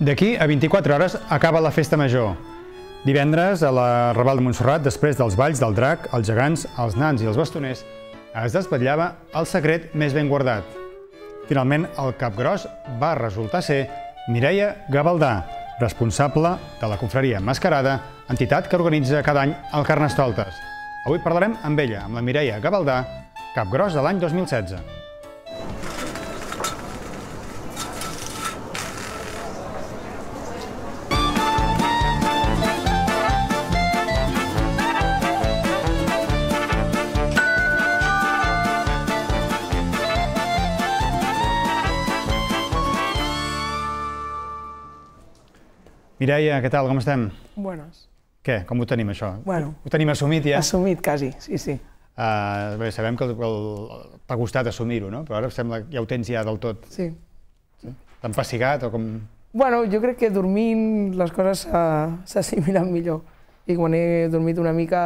D'aquí a 24 hores acaba la Festa Major. Divendres, a la Raval de Montserrat, després dels balls del drac, els gegants, els nans i els bastoners, es desvetllava el secret més ben guardat. Finalment, el capgros va resultar ser Mireia Gavaldà, responsable de la confraria Mascarada, entitat que organitza cada any el Carnestoltes. Avui parlarem amb ella, amb la Mireia Gavaldà, capgros de l'any 2016. Mireia, què tal, com estem? Buenas. Què, com ho tenim, això? Bueno. Ho tenim assumit, ja? Assumit, quasi, sí, sí. Uh, bé, sabem que t'ha costat assumir-ho, no? Però ara sembla que ja ho tens ja del tot. Sí. sí? T'han passigat o com...? Bueno, jo crec que dormint les coses s'assimilen millor. I quan he dormit una mica,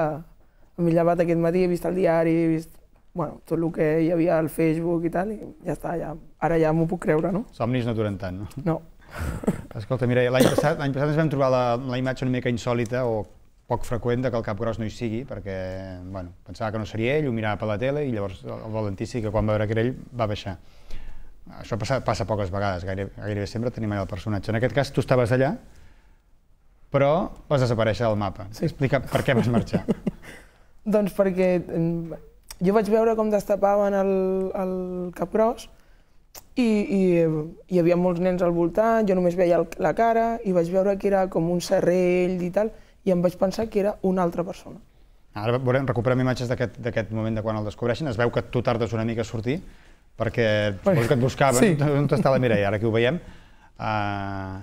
m'he llevat aquest matí, he vist el diari, he vist bueno, tot el que hi havia al Facebook i tal, i ja està, ja, ara ja m'ho puc creure, no? Somnis no duren tant, no? No. Escolta, mira, l'any passat, passat ens vam trobar la, la imatge una mica insòlita o poc freqüent de que el cap gros no hi sigui, perquè bueno, pensava que no seria ell, ho mirava per la tele i llavors el Valentí sí que quan va veure que era ell va baixar. Això passa, passa poques vegades, gairebé, gairebé sempre tenim allà el personatge. En aquest cas tu estaves allà, però vas desaparèixer del mapa. Sí. Explica per què vas marxar. doncs perquè mm, jo vaig veure com destapaven el, el gros, i, i hi havia molts nens al voltant, jo només veia el, la cara i vaig veure que era com un serrell i tal, i em vaig pensar que era una altra persona. Ara veurem, recuperem imatges d'aquest moment de quan el descobreixen. Es veu que tu tardes una mica a sortir, perquè suposo que et buscaven. Sí. On està la Mireia? Ara que ho veiem. Uh,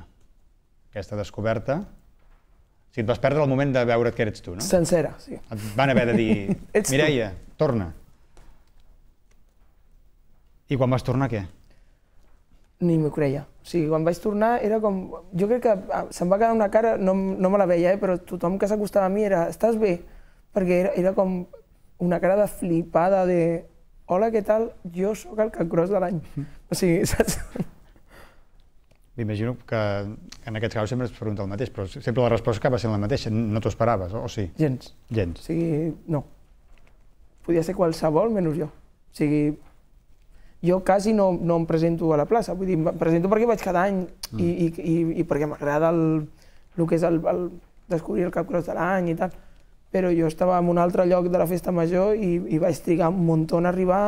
aquesta descoberta. O sigui, et vas perdre el moment de veure't que eres tu, no? Sencera, sí. Et van haver de dir, Mireia, tu. torna. I quan vas tornar, què? ni m'ho creia. O sigui, quan vaig tornar era com... Jo crec que ah, se'm va quedar una cara, no, no me la veia, eh, però tothom que s'acostava a mi era «estàs bé?» perquè era, era com una cara de flipada, de «hola, què tal? Jo sóc el capcross de l'any». O sigui, saps? M'imagino que en aquests casos sempre es pregunta el mateix, però sempre la resposta acaba sent la mateixa, no t'ho esperaves, o, o sí? Gens. Gens. O sigui, no. Podia ser qualsevol menys jo. O sigui, jo quasi no, no em presento a la plaça, vull dir, em presento perquè vaig cada any mm. i, i, i, i perquè m'agrada el, el que és el, el descobrir el capgros de l'any i tal, però jo estava en un altre lloc de la festa major i, i vaig trigar un muntó a arribar,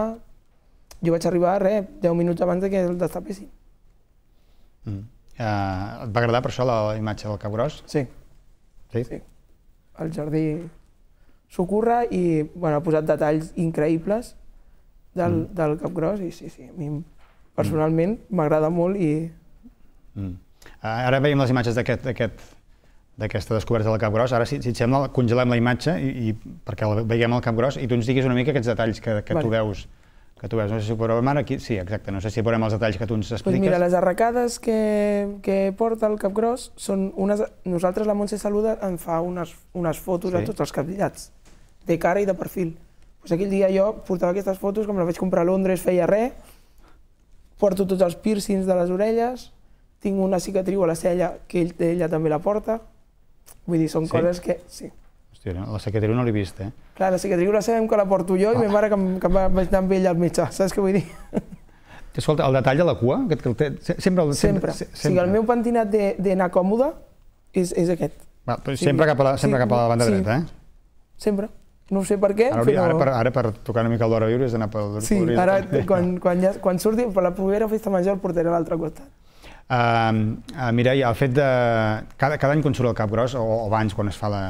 jo vaig arribar, res, 10 minuts abans que el destapessin. Mm. Eh, et va agradar per això la imatge del Capgros? Sí. Sí? Sí. El jardí s'ho i bueno, ha posat detalls increïbles del, mm. del gros i sí, sí, a mi mm. personalment m'agrada mm. molt i... Mm. Ara veiem les imatges d'aquest d'aquesta descoberta del gros. Ara, si, si et sembla, congelem la imatge i, i perquè la veiem al gros i tu ens diguis una mica aquests detalls que, que vale. tu veus que tu veus. No sé si ho veurem ara aquí. Sí, exacte. No sé si veurem els detalls que tu ens expliques. Pues mira, les arracades que, que porta el gros són unes... Nosaltres, la Montse Saluda, en fa unes, unes fotos sí. a tots els candidats, de cara i de perfil. Pues aquell dia jo portava aquestes fotos, com les vaig comprar a Londres, feia res, porto tots els piercings de les orelles, tinc una cicatriu a la cella que ell, ella també la porta, vull dir, són sí? coses que... Sí. Hòstia, no? la cicatriu no l'he vist, eh? Clar, la cicatriu la sabem que la porto jo ah. i ma mare que, em, que em va anar amb ella al metge, saps què vull dir? Escolta, el detall de la cua? Que, que, sempre, sempre, sempre. sempre. O sigui, el meu pentinat d'anar còmode és, és aquest. Va, però sempre, sí. cap a la, sempre sí. cap a la banda sí. dreta, eh? Sempre. No sé per què, ara, però... Ara per, ara per tocar una mica l'hora viure és anar pel... Sí, pel ara quan, quan, ja, quan surti per la propera festa major el portaré a l'altre costat. Uh, uh, Mireia, el fet de... Cada, cada any quan surt el gros, o, o abans quan es fa la,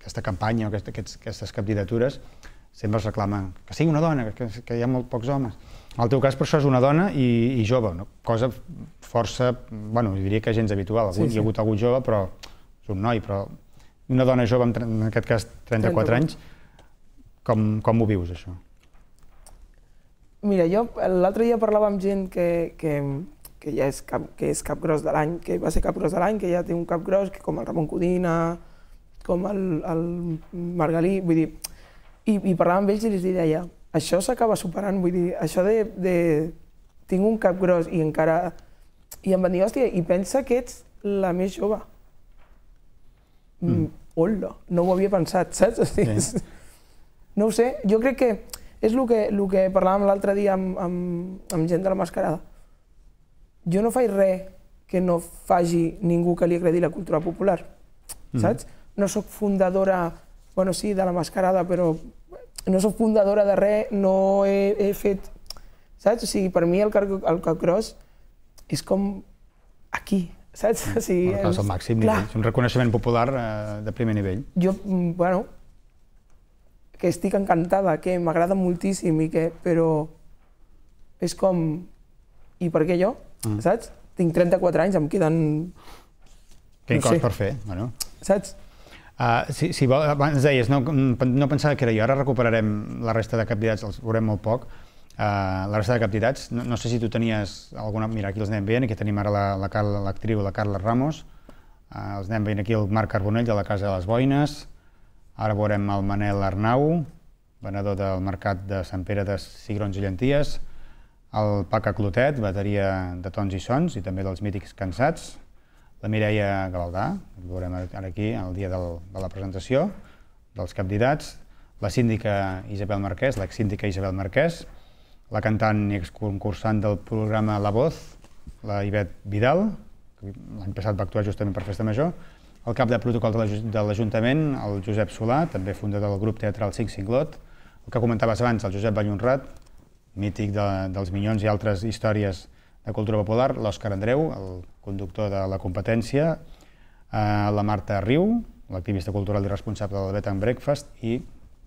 aquesta campanya o aquest, aquests, aquestes candidatures, sempre es reclama que sigui una dona, que, que hi ha molt pocs homes. En el teu cas, per això, és una dona i, i jove, no? cosa força, bueno, diria que gens habitual. Algun, sí, sí. Hi ha hagut algú jove, però és un noi, però una dona jove, amb, en aquest cas 34 34. anys, com, com ho vius, això? Mira, jo l'altre dia parlava amb gent que, que, que ja és cap, que és cap gros de l'any, que va ser cap gros de l'any, que ja té un cap gros, que com el Ramon Codina, com el, el Margalí, vull dir... I, i parlava amb ells i els deia, ja, això s'acaba superant, vull dir, això de, de... Tinc un cap gros i encara... I em van dir, hòstia, i pensa que ets la més jove. Mm. mm hola, no ho havia pensat, saps? O sigui, sí. No ho sé, jo crec que és el que, el que parlàvem l'altre dia amb, amb, amb gent de la mascarada. Jo no faig res que no faci ningú que li agredi la cultura popular, mm. saps? No sóc fundadora, bueno, sí, de la mascarada, però no sóc fundadora de res, no he, he fet... Saps? O sigui, per mi el, car el carcross és com aquí, saps? O sigui, bueno, és el màxim nivell, és un reconeixement popular eh, de primer nivell. Jo, mm, bueno, que estic encantada, que m'agrada moltíssim i que... Però és com... I per què jo? Mm. Saps? Tinc 34 anys, em queden... Que no coses per fer, bueno. Saps? Uh, si, si vol, abans deies, no, mm, no pensava que era jo, ara recuperarem la resta de candidats, els veurem molt poc, uh, la resta de candidats, no, no sé si tu tenies alguna... Mira, aquí els anem veient, aquí tenim ara l'actriu, la, la, la Carla Ramos, uh, els anem veient aquí el Marc Carbonell de la Casa de les Boines, Ara veurem el Manel Arnau, venedor del mercat de Sant Pere de Cigrons i Llenties, el Paca Clotet, bateria de tons i sons i també dels mítics cansats, la Mireia Gavaldà, que veurem ara aquí el dia del, de la presentació dels candidats, la síndica Isabel Marquès, l'exsíndica Isabel Marquès, la cantant i exconcursant del programa La Voz, la Ivet Vidal, que l'any passat va actuar justament per Festa Major, el cap de protocol de l'Ajuntament, el Josep Solà, també fundador del grup teatral Cinc Cinglot, el que comentaves abans, el Josep Ballonrat, mític de, dels Minyons i altres històries de cultura popular, l'Òscar Andreu, el conductor de la competència, eh, la Marta Riu, l'activista cultural i responsable del Bet and Breakfast, i,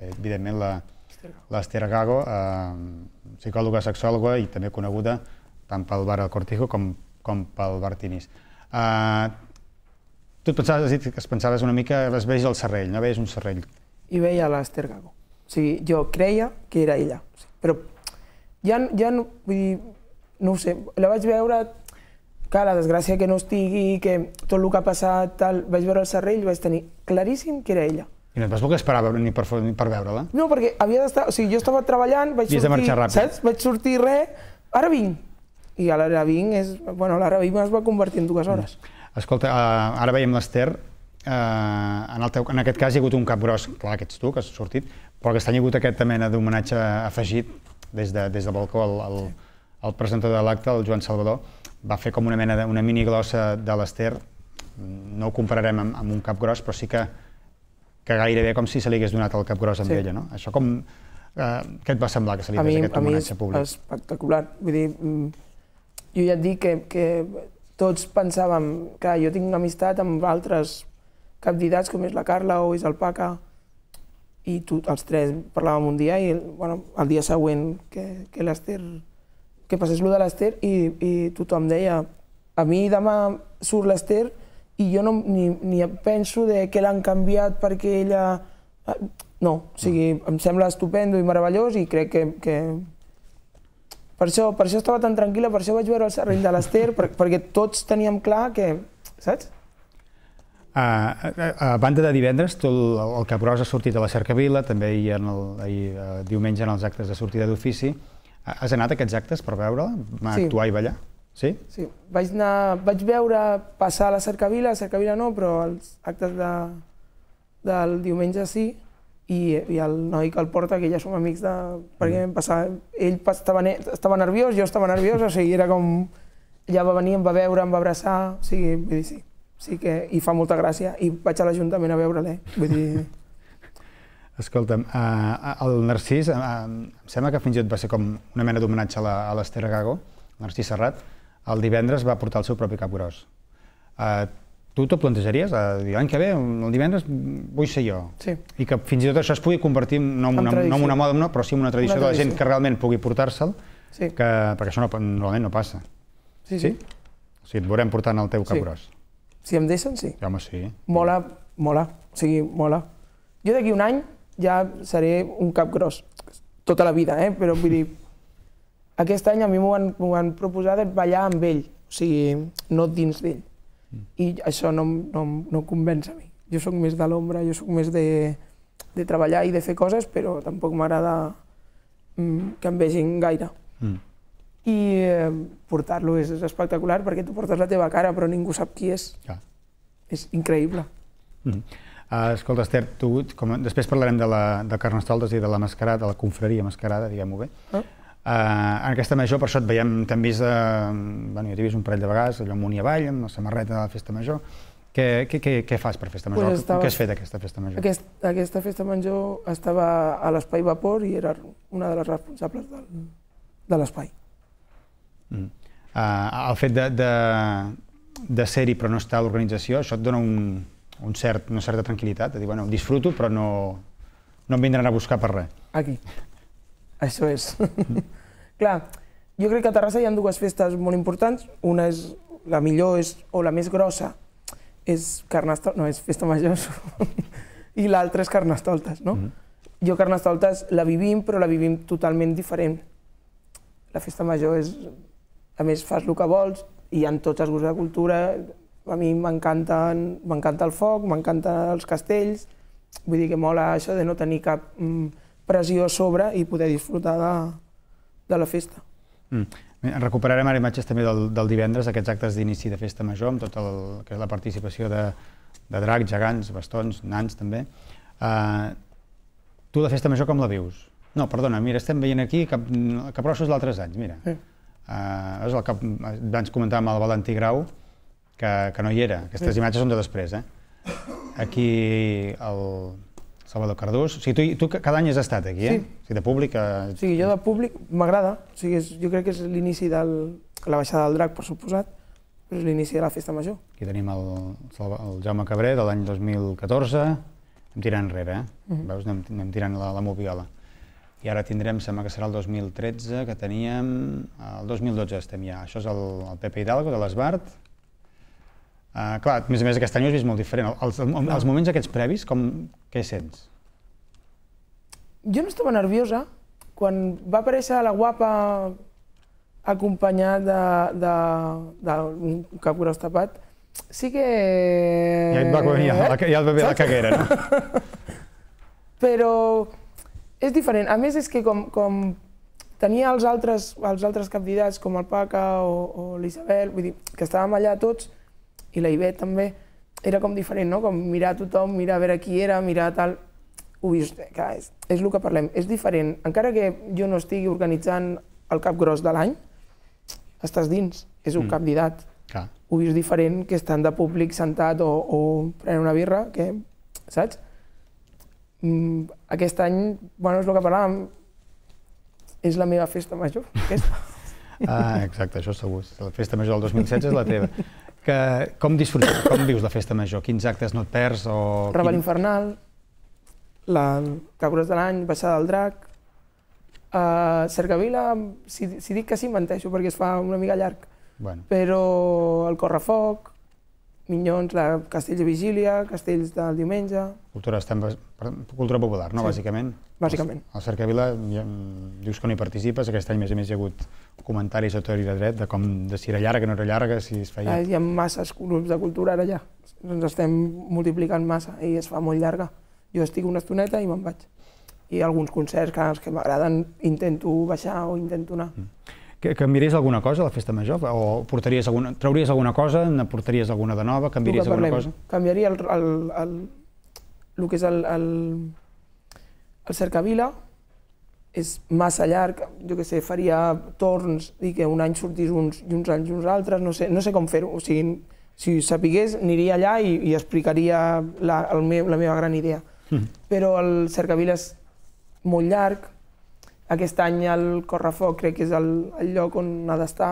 evidentment, l'Esther Gago, eh, psicòloga sexòloga i també coneguda tant pel bar El Cortijo com, com pel bar Tinis. Eh, Tu et pensaves, has dit que es pensaves una mica, les veig al serrell, no veies un serrell. I veia l'Ester Gago. O sigui, jo creia que era ella. Però ja, ja no, vull dir, no ho sé, la vaig veure, que la desgràcia que no estigui, que tot el que ha passat, tal, vaig veure el serrell i vaig tenir claríssim que era ella. I no et vas voler esperar ni per, ni per veure-la? No, perquè havia d'estar... O sigui, jo estava treballant, vaig I sortir... Saps? Vaig sortir, res, ara vinc. I a l'ara vinc és... Bueno, l'ara vinc es va convertir en dues hores. Mm. Escolta, eh, ara veiem l'Ester, eh, en, el en aquest cas hi ha hagut un cap gros, clar, que ets tu, que has sortit, però aquest any hi ha hagut aquesta mena d'homenatge afegit des, de, des de balcó al, al, presentador de l'acte, el Joan Salvador, va fer com una mena d'una mini glossa de l'Ester, no ho compararem amb, amb un cap gros, però sí que, que gairebé com si se li hagués donat el cap gros amb sí. ella, no? Això com... Eh, què et va semblar que se li fes aquest homenatge públic? A mi és espectacular. Vull dir, mm, jo ja et dic que, que tots pensàvem que jo tinc una amistat amb altres candidats com és la Carla o és el Paca i tu, els tres parlàvem un dia i bueno, el dia següent que, que l'Ester que passés lo de l'Ester i, i tothom deia a mi demà surt l'Ester i jo no, ni, ni penso de que l'han canviat perquè ella... No, o sigui, em sembla estupendo i meravellós i crec que, que per això, per això estava tan tranquil·la, per això vaig veure el serrell de l'Ester, per, perquè tots teníem clar que... Saps? A, a, a banda de divendres, tot el, el Caprós ha sortit a la cercavila, també hi en el, ahir, eh, diumenge en els actes de sortida d'ofici. Has anat a aquests actes per veure-la, sí. actuar i ballar? Sí? Sí, vaig, anar, vaig veure passar a la cercavila, a la cercavila no, però els actes de, del diumenge sí, i, i el noi que el porta, que ja som amics de... perquè vam mm. passar... Ell estava, ne... estava nerviós, jo estava nerviós, o sigui, era com... Ja va venir, em va veure, em va abraçar, o sigui, vull dir, sí, sí que... I fa molta gràcia, i vaig a l'Ajuntament a veure-l'he, vull dir... Escolta'm, eh, eh, el Narcís, em sembla que fins i tot va ser com una mena d'homenatge a l'Esther Gago, Narcís Serrat, el divendres va portar el seu propi cap gros. Eh, Tu t'ho plantejaries? L'any que ve, el divendres, vull ser jo. Sí. I que fins i tot això es pugui convertir no en una, no en una moda, no, però sí en una tradició, de la gent que realment pugui portar-se'l, sí. que, perquè això no, normalment no passa. Sí, sí. sí? O sigui, et veurem portant el teu capgros. Sí. Si em deixen, sí. Home, sí. Mola, mola. O sigui, mola. Jo d'aquí un any ja seré un cap Tota la vida, eh? Però vull dir, aquest any a mi m'ho van, van proposar de ballar amb ell. O sigui, no dins d'ell i això no, no, no em convenç a mi. Jo sóc més de l'ombra, jo sóc més de, de treballar i de fer coses, però tampoc m'agrada mm, que em vegin gaire. Mm. I eh, portar-lo és, és espectacular perquè tu portes la teva cara, però ningú sap qui és. Ja. És increïble. Mm. Uh, escolta, Esther, tu, com, després parlarem de la, de Carnestoltes i de la mascarada, de la confraria mascarada, diguem-ho bé. Eh? Uh, en aquesta major, per això et veiem, t'hem vist, eh, bueno, jo t'he vist un parell de vegades, allò amunt i avall, amb la samarreta de la festa major. Què, què, què, què fas per festa major? Pues estava... Què has fet aquesta festa major? Aquest, aquesta festa major estava a l'Espai Vapor i era una de les responsables del, de l'espai. Mm. Uh, el fet de, de, de ser-hi però no estar a l'organització, això et dona un, un cert, una certa tranquil·litat, de dir, bueno, disfruto però no, no em vindran a buscar per res. Aquí. Això és. Clar, jo crec que a Terrassa hi ha dues festes molt importants. Una és la millor és, o la més grossa, és Carnestoltes, no, és Festa Major, i l'altra és Carnestoltes, no? Mm -hmm. Jo Carnestoltes la vivim, però la vivim totalment diferent. La Festa Major és... A més, fas el que vols, i hi ha tots els grups de cultura. A mi m'encanta el foc, m'encanta els castells, vull dir que mola això de no tenir cap... Mm, pressió a sobre i poder disfrutar de, de la festa. Mm. Recuperarem ara imatges també del, del divendres, aquests actes d'inici de festa major, amb tota el, que és la participació de, de dracs, gegants, bastons, nans també. Uh, tu la festa major com la vius? No, perdona, mira, estem veient aquí cap, Caprossos d'altres anys, mira. Sí. Uh, és el cap, abans comentàvem el Valentí Grau, que, que no hi era. Aquestes sí. imatges són de després, eh? Aquí el, Salvador Cardús. O sigui, tu, tu cada any has estat aquí, eh? Sí. O sigui, de públic... A... Sí, jo de públic m'agrada. O sigui, és, jo crec que és l'inici de la baixada del drac, per suposat, però és l'inici de la festa major. Aquí tenim el, el Jaume Cabré de l'any 2014. Anem tirant enrere, eh? Uh mhm. -huh. Veus? Anem, anem tirant la, la moviola. I ara tindrem, sembla que serà el 2013, que teníem... El 2012 estem ja. Això és el, el Pepe Hidalgo, de l'Esbart. Uh, clar, a més a més aquest any ho has vist molt diferent. Els, els moments aquests previs, com, què sents? Jo no estava nerviosa. Quan va aparèixer la guapa acompanyat d'un cap gros tapat, sí que... Ja et va, ja, ja et va bé la caguera, no? Però és diferent. A més, és que com, com tenia els altres, els altres candidats, com el Paca o, o l'Isabel, vull dir, que estàvem allà tots, i la Ivet també, era com diferent, no? Com mirar tothom, mirar a veure qui era, mirar tal... Ui, clar, és, és el que parlem, és diferent. Encara que jo no estigui organitzant el cap gros de l'any, estàs dins, és un mm. candidat. Clar. Ui, és diferent que estan de públic sentat o, o prenent una birra, que, saps? Mm, aquest any, bueno, és el que parlàvem, és la meva festa major, aquesta. ah, exacte, això segur. La festa major del 2016 és la teva que, com disfrutes, com vius la festa major? Quins actes no et perds? O Rebel quin... Infernal, la Cabros de l'any, Baixada del Drac, uh, Cercavila, si, si dic que sí, menteixo perquè es fa una mica llarg, bueno. però el Correfoc, Minyons, la Castells de Vigília, Castells del Diumenge... Cultura, estem, cultura popular, no, sí. bàsicament? bàsicament. El Cercavila ja, mm, dius que no hi participes, aquest any més a més hi ha hagut comentaris a tot i de dret de com de si era llarga, no era llarga, si es feia... Eh, hi ha masses grups de cultura ara ja, ens doncs estem multiplicant massa i es fa molt llarga. Jo estic una estoneta i me'n vaig. I alguns concerts que, els que m'agraden intento baixar o intento anar. Mm. Que, Que, canviaries alguna cosa a la festa major? O portaries alguna, trauries alguna cosa, n'aportaries alguna de nova, canviaries alguna cosa? Canviaria el, el, el, el, el que és el, el, el cercavila és massa llarg, jo que sé, faria torns i que un any sortís uns i uns anys uns altres, no sé, no sé com fer-ho, o sigui, si sapigués aniria allà i, i explicaria la, el meu, la meva gran idea. Mm. Però el cercavila és molt llarg, aquest any el Correfoc crec que és el, el lloc on ha d'estar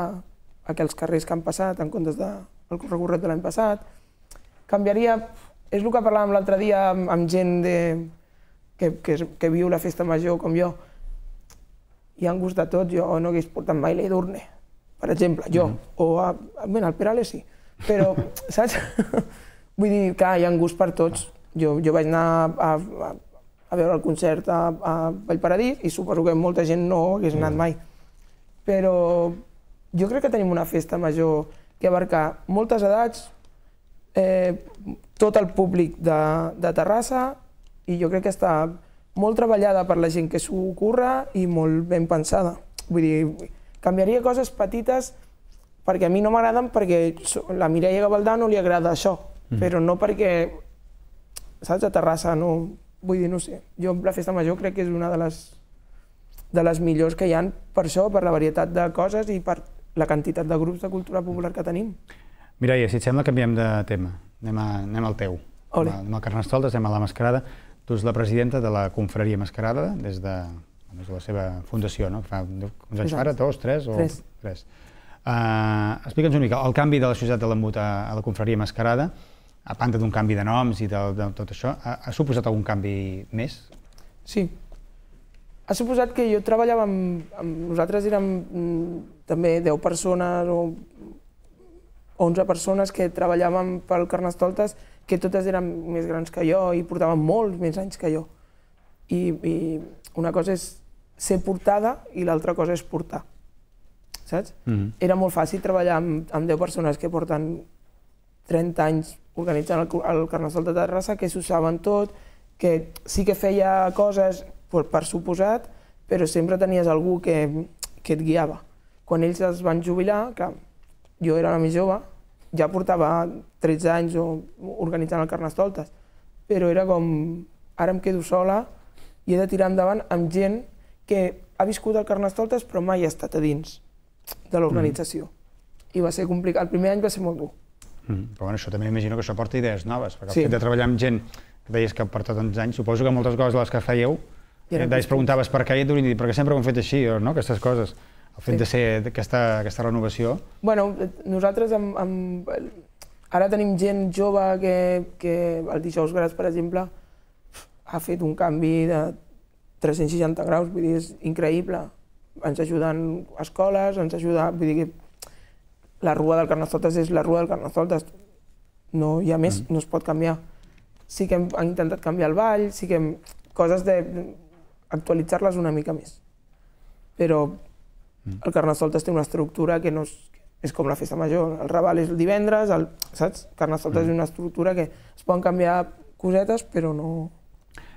aquells carrers que han passat en comptes del de, recorregut de l'any passat. Canviaria, és el que parlàvem l'altre dia amb, amb gent de, que, que, que viu la festa major com jo, i han gust de tot, jo no hagués portat mai l'Edurne, per exemple, jo, mm -hmm. o a, bueno, el Perales sí, però, saps? Vull dir, clar, hi ha gust per tots. Jo, jo vaig anar a, a, a veure el concert a, a Vallparadís i suposo que molta gent no hagués anat mhm. mai. Però jo crec que tenim una festa major que abarca moltes edats, eh, tot el públic de, de Terrassa, i jo crec que està molt treballada per la gent que s'ho curra i molt ben pensada. Vull dir, canviaria coses petites perquè a mi no m'agraden perquè la Mireia Gavaldà no li agrada això, mm. però no perquè, saps, a Terrassa no... Vull dir, no sé, jo la Festa Major crec que és una de les, de les millors que hi han per això, per la varietat de coses i per la quantitat de grups de cultura popular que tenim. Mireia, si et sembla, canviem de tema. Anem, a, anem al teu. Ole. Anem al Carnestoltes, anem a la Mascarada. Tu ets doncs la presidenta de la Confraria Mascarada des de, des de la seva fundació, no? Fa uns anys ara, dos, tres? O... Tres. tres. Uh, Explica'ns una mica, el canvi de la societat de l'embut a, a la Confraria Mascarada, a banda d'un canvi de noms i de, de tot això, ha, ha suposat algun canvi més? Sí. Ha suposat que jo treballava amb... amb nosaltres érem mm, també 10 persones o 11 persones que treballàvem pel Carnestoltes, que totes eren més grans que jo i portaven molts més anys que jo. I, i una cosa és ser portada i l'altra cosa és portar. Saps? Mm -hmm. Era molt fàcil treballar amb, amb 10 persones que porten 30 anys organitzant el, el Carnassol de Terrassa, que s'ho saben tot, que sí que feia coses per, per suposat, però sempre tenies algú que, que et guiava. Quan ells es van jubilar, que jo era la més jove, ja portava 13 anys organitzant el Carnestoltes, però era com, ara em quedo sola i he de tirar endavant amb gent que ha viscut el Carnestoltes però mai ha estat a dins de l'organització. Mm. I va ser complicat. El primer any va ser molt dur. Mm. Però bueno, això també imagino que això porta idees noves, perquè el fet de treballar amb gent que deies que per tants anys, suposo que moltes coses de les que fèieu, i eh, preguntaves per què i et dir, perquè sempre ho hem fet així, aquestes coses el fet sí. de ser aquesta, aquesta renovació? Bueno, nosaltres amb, amb... ara tenim gent jove que, que el dijous gras, per exemple, ha fet un canvi de 360 graus, vull dir, és increïble. Ens ajuden escoles, ens ajuda... Vull dir que la rua del Carnestoltes és la rua del Carnestoltes. No, hi ha més, mm. no es pot canviar. Sí que hem, hem intentat canviar el ball, sí que hem... coses de actualitzar-les una mica més. Però Mm. El Carnestoltes té una estructura que no és, és com la festa major. El Raval és el divendres, el, saps? Carnestoltes mm. és una estructura que es poden canviar cosetes, però no...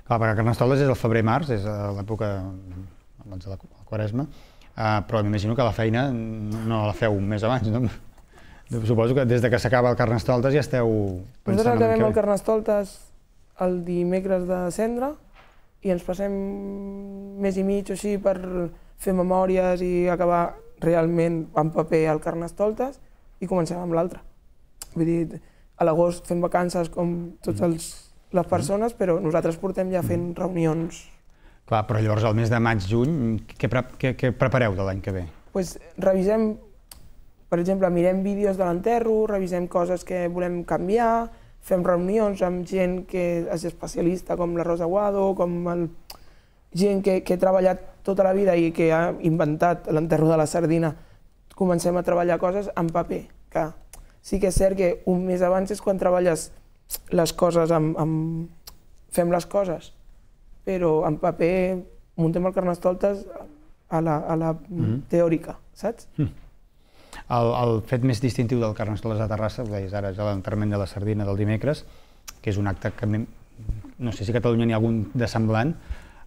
Clar, perquè Carnestoltes és el febrer-març, és eh, l'època abans de la Quaresma, uh, però m'imagino que la feina no la feu un mes abans, no? Suposo que des de que s'acaba el Carnestoltes ja esteu pensant... Nosaltres acabem el Carnestoltes el dimecres de cendre i ens passem més i mig o així per fer memòries i acabar realment en paper al Carnestoltes i comencem amb l'altre. Vull dir, a l'agost fem vacances com totes mm. les persones, però nosaltres portem ja mm. fent reunions. Clar, però llavors al mes de maig-juny, què, pre què, què prepareu de l'any que ve? Pues, revisem, per exemple, mirem vídeos de l'enterro, revisem coses que volem canviar, fem reunions amb gent que és especialista, com la Rosa Guado, com el gent que, que ha treballat tota la vida i que ha inventat l'enterro de la sardina, comencem a treballar coses en paper, que sí que és cert que un mes abans és quan treballes les coses, amb, amb... fem les coses, però en paper muntem el carnestoltes a la, a la mm -hmm. teòrica, saps? Mm. El, el fet més distintiu del carnestoltes a Terrassa, ho deies ara, és l'enterrament de la sardina del dimecres, que és un acte que no sé si a Catalunya n'hi ha algun de semblant,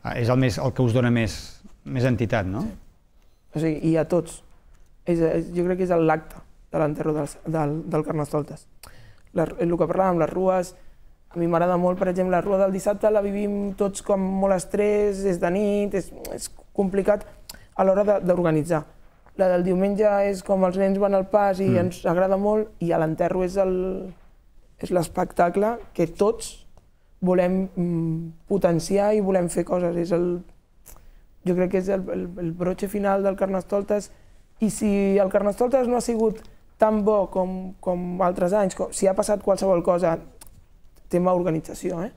Ah, és el, més, el que us dona més, més entitat, no? Sí. O sigui, i a tots. És, és, jo crec que és l'acte de l'enterro del, del, del Carnestoltes. La, el que parlàvem, les rues, a mi m'agrada molt, per exemple, la rua del dissabte la vivim tots com molt estrès, és de nit, és, és complicat a l'hora d'organitzar. La del diumenge és com els nens van al pas i mm. ens agrada molt, i a l'enterro és l'espectacle que tots volem mm, potenciar i volem fer coses. És el, jo crec que és el, el, el broche final del Carnestoltes i si el Carnestoltes no ha sigut tan bo com, com altres anys, com, si ha passat qualsevol cosa, tema organització, eh?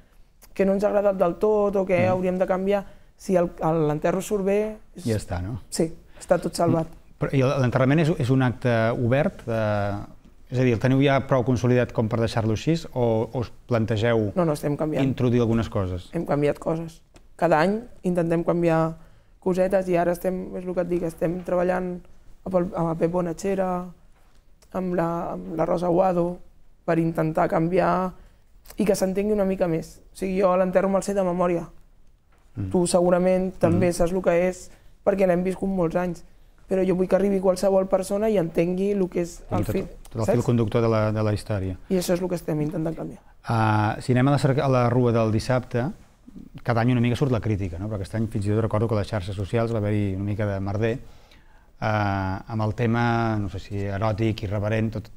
que no ens ha agradat del tot o que mm. hauríem de canviar, si l'enterro surt bé... És... Ja està, no? Sí, està tot salvat. Però l'enterrament és, és un acte obert, de, eh, és a dir, el teniu ja prou consolidat com per deixar-lo així o, us plantegeu no, no, estem canviant. introduir algunes coses? Hem canviat coses. Cada any intentem canviar cosetes i ara estem, és el que et dic, estem treballant amb el, Pep Bonachera, amb la, amb la Rosa Guado, per intentar canviar i que s'entengui una mica més. O sigui, jo l'enterro el set de memòria. Mm. Tu segurament també mm. saps el que és perquè l'hem viscut molts anys però jo vull que arribi qualsevol persona i entengui el que és el fil. el fil conductor de la, de la història. I això és el que estem intentant canviar. Uh, si anem a la, a la rua del dissabte, cada any una mica surt la crítica, no? però aquest any fins i tot recordo que a les xarxes socials va haver-hi una mica de merder eh, amb el tema, no sé si eròtic, irreverent, tot...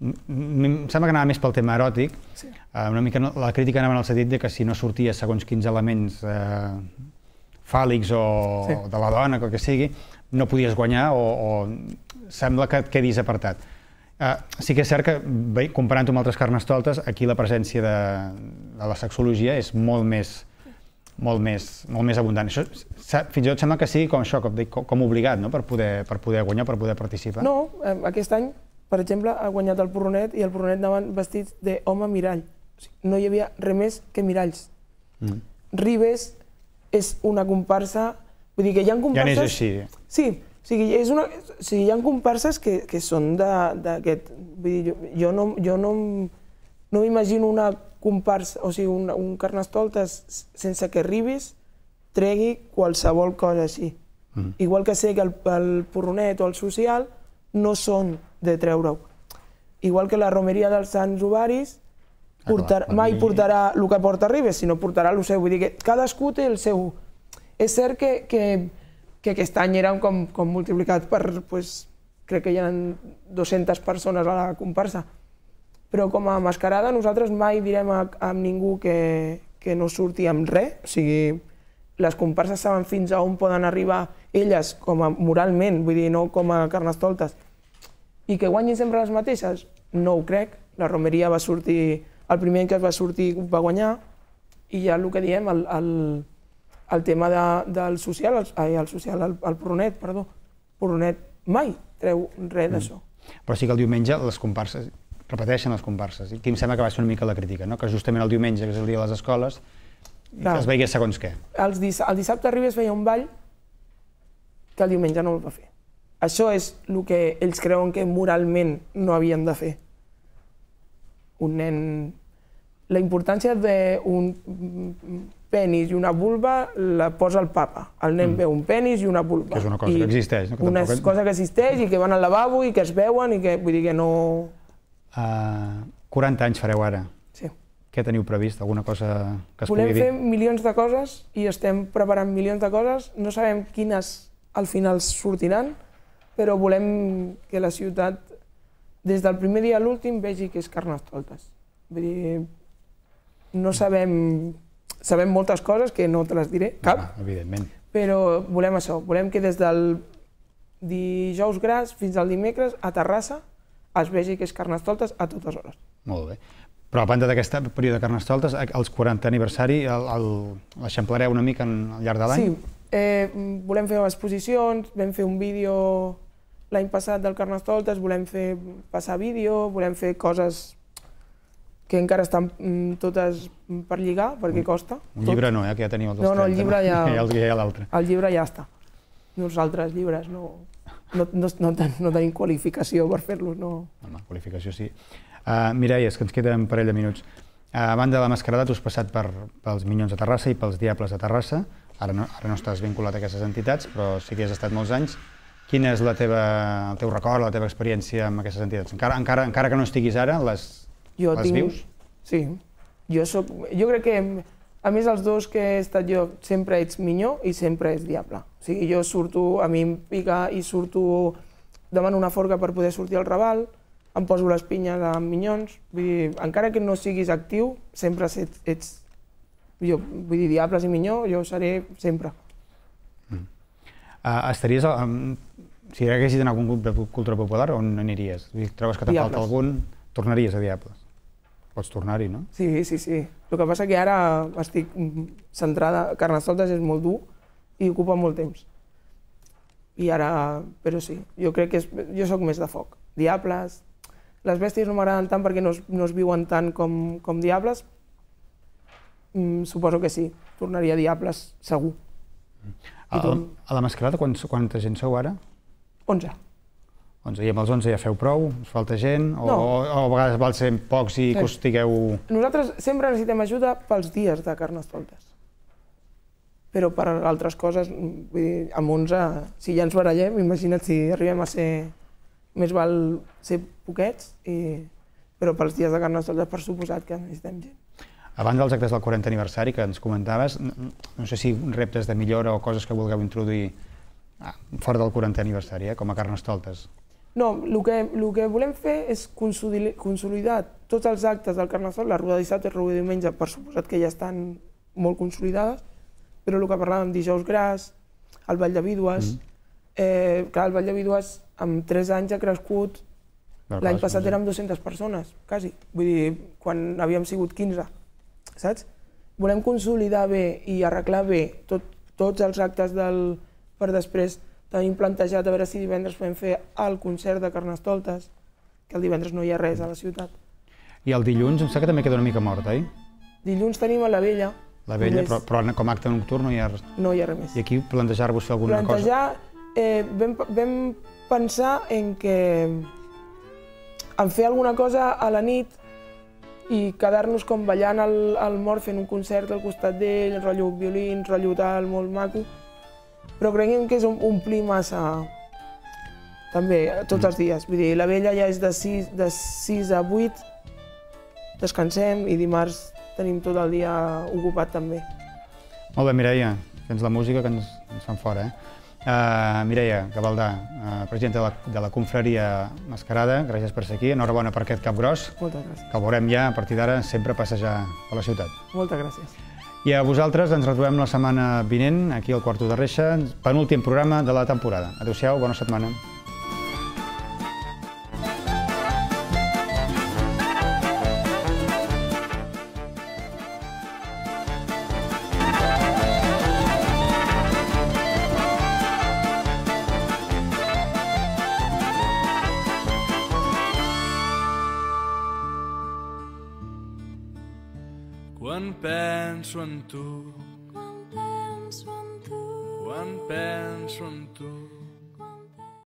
em sembla que anava més pel tema eròtic, sí. Ah, una mica la crítica anava en el sentit de que si no sortia segons quins elements eh, fàl·lics o sí. de la dona, o el que sigui, no podies guanyar o, o sembla que et quedis apartat. Uh, sí que és cert que, comparant-ho amb altres carnestoltes, aquí la presència de, de la sexologia és molt més, molt més, molt més abundant. Això, fins i tot sembla que sigui com això, com, com, com obligat, no? per, poder, per poder guanyar, per poder participar. No, eh, aquest any, per exemple, ha guanyat el Porronet i el Porronet anaven vestits d'home mirall. O sigui, no hi havia res més que miralls. Mm. Ribes és una comparsa Vull dir que hi ha comparses... Ja n'és així. Sí, o sigui, és una, o sigui, hi ha comparses que, que són d'aquest... Vull dir, jo, jo no, jo no, no m'imagino una comparsa, o sigui, un, un carnestoltes sense que arribis tregui qualsevol cosa així. Mm. Igual que sé que el, el porronet o el social no són de treure-ho. Igual que la romeria dels Sants Ovaris ah, portar, ah, mai mi... portarà el que porta Ribes, sinó portarà el seu. Vull dir que cadascú té el seu és cert que, que, que aquest any era com, com multiplicat per, pues, crec que hi eren 200 persones a la comparsa, però com a mascarada nosaltres mai direm a, a ningú que, que no surti amb res, o sigui, les comparses saben fins a on poden arribar elles com a moralment, vull dir, no com a carnestoltes, i que guanyin sempre les mateixes, no ho crec. La romeria va sortir, el primer any que es va sortir va guanyar, i ja el que diem, el, el, el tema de, del social, el, ai, el social, el, el Pronet, perdó, Pronet mai treu res d'això. Mm. Però sí que el diumenge les comparses, repeteixen les comparses, i aquí em sembla que va ser una mica la crítica, no? que justament el diumenge, que és el dia de les escoles, Clar. es veia segons què. Els el dissabte arriba es veia un ball que el diumenge no el va fer. Això és el que ells creuen que moralment no havien de fer. Un nen... La importància d'un penis i una vulva la posa el papa. El nen mm. veu un penis i una vulva. Que és una cosa I que existeix. No? Que una tampoc... cosa que existeix i que van al lavabo i que es veuen i que, vull dir que no... Uh, ah, 40 anys fareu ara. Sí. Què teniu previst? Alguna cosa que es Volem pugui dir? Volem fer milions de coses i estem preparant milions de coses. No sabem quines al final sortiran, però volem que la ciutat, des del primer dia a l'últim, vegi que és Carnestoltes. Vull dir, no sabem sabem moltes coses que no te les diré, ah, cap. Ah, evidentment. Però volem això, volem que des del dijous gras fins al dimecres a Terrassa es vegi que és carnestoltes a totes hores. Molt bé. Però a banda d'aquest període de carnestoltes, els 40 aniversari l'eixamplareu una mica en, al llarg de l'any? Sí, eh, volem fer exposicions, vam fer un vídeo l'any passat del carnestoltes, volem fer passar vídeo, volem fer coses que encara estan mm, totes per lligar, perquè costa. Un llibre no, eh, que ja teniu els No, no, el eh? llibre ja... ja El llibre ja està. Nosaltres, llibres, no, no, no, no, ten, no tenim qualificació per fer-los, no. Home, qualificació sí. Uh, ah, Mireia, és que ens queden un parell de minuts. Uh, a banda de la mascarada, tu has passat per, pels Minyons de Terrassa i pels Diables de Terrassa. Ara no, ara no estàs vinculat a aquestes entitats, però sí que has estat molts anys. Quin és la teva, el teu record, la teva experiència amb aquestes entitats? Encara, encara, encara que no estiguis ara, les, jo Les tinc... vius? Sí. Jo, soc... jo crec que, a més, els dos que he estat jo, sempre ets minyó i sempre ets diable. O sigui, jo surto, a mi em pica i surto... Demano una forca per poder sortir al Raval, em poso les pinyes amb minyons. Vull dir, encara que no siguis actiu, sempre ets, ets jo, vull dir, diables i minyó, jo seré sempre. Mm. Uh, estaries, um, si haguessis d'anar a algun grup de cultura popular, on aniries? Trobes que t'ha falta algun? Tornaries a Diables? Pots tornar-hi, no? Sí, sí, sí. El que passa que ara estic centrada... Carnestoltes és molt dur i ocupa molt temps. I ara... Però sí, jo crec que és, jo sóc més de foc. Diables... Les bèsties no m'agraden tant perquè no es, no es viuen tant com, com diables. Mm, suposo que sí. Tornaria a diables, segur. A, a la mascarada, quants, quanta gent sou ara? 11. 11, doncs, i amb els 11 ja feu prou? Us falta gent? O, no. o, o a vegades val ser pocs i que us doncs, estigueu... Nosaltres sempre necessitem ajuda pels dies de carnestoltes. Però per altres coses, vull dir, amb 11, si ja ens barallem, imagina't si arribem a ser... Més val ser poquets, i... però pels dies de carnestoltes, per suposat que necessitem gent. Abans dels actes del 40 aniversari que ens comentaves, no, no sé si reptes de millora o coses que vulgueu introduir ah, fora del 40 aniversari, eh, com a carnestoltes. No, el que, el que volem fer és consolidar tots els actes del Carnassol, la roda de dissabte, roda de diumenge, per suposat que ja estan molt consolidades, però el que parlàvem, dijous gras, el Vall de Vídues, mm. eh, clar, el Vall de Vídues amb 3 anys ha crescut, l'any passat érem 200 persones, quasi, vull dir, quan havíem sigut 15, saps? Volem consolidar bé i arreglar bé tot, tots els actes del, per després tenim plantejat a veure si divendres podem fer el concert de Carnestoltes, que el divendres no hi ha res a la ciutat. I el dilluns em sap que també queda una mica mort, oi? Eh? Dilluns tenim a la vella. La vella, però, però com a acte nocturn no hi ha res. No hi ha res més. I aquí plantejar-vos fer alguna plantejar, cosa? Plantejar, eh, vam, vam pensar en que en fer alguna cosa a la nit i quedar-nos com ballant al, al mort fent un concert al costat d'ell, rotllo violins, rotllo tal, molt maco, però creiem que és omplir massa també, tots els dies. Vull dir, la vella ja és de 6, de 6 a 8, descansem i dimarts tenim tot el dia ocupat també. Molt bé, Mireia, tens la música que ens, ens fan fora, eh? Uh, Mireia Gavaldà, uh, eh, presidenta de la, de la confraria Mascarada, gràcies per ser aquí, enhorabona per aquest cap gros. Moltes gràcies. Que veurem ja, a partir d'ara, sempre passejar per la ciutat. Moltes gràcies. I a vosaltres ens retrobem la setmana vinent, aquí al Quarto de Reixa, penúltim programa de la temporada. Adéu-siau, bona setmana.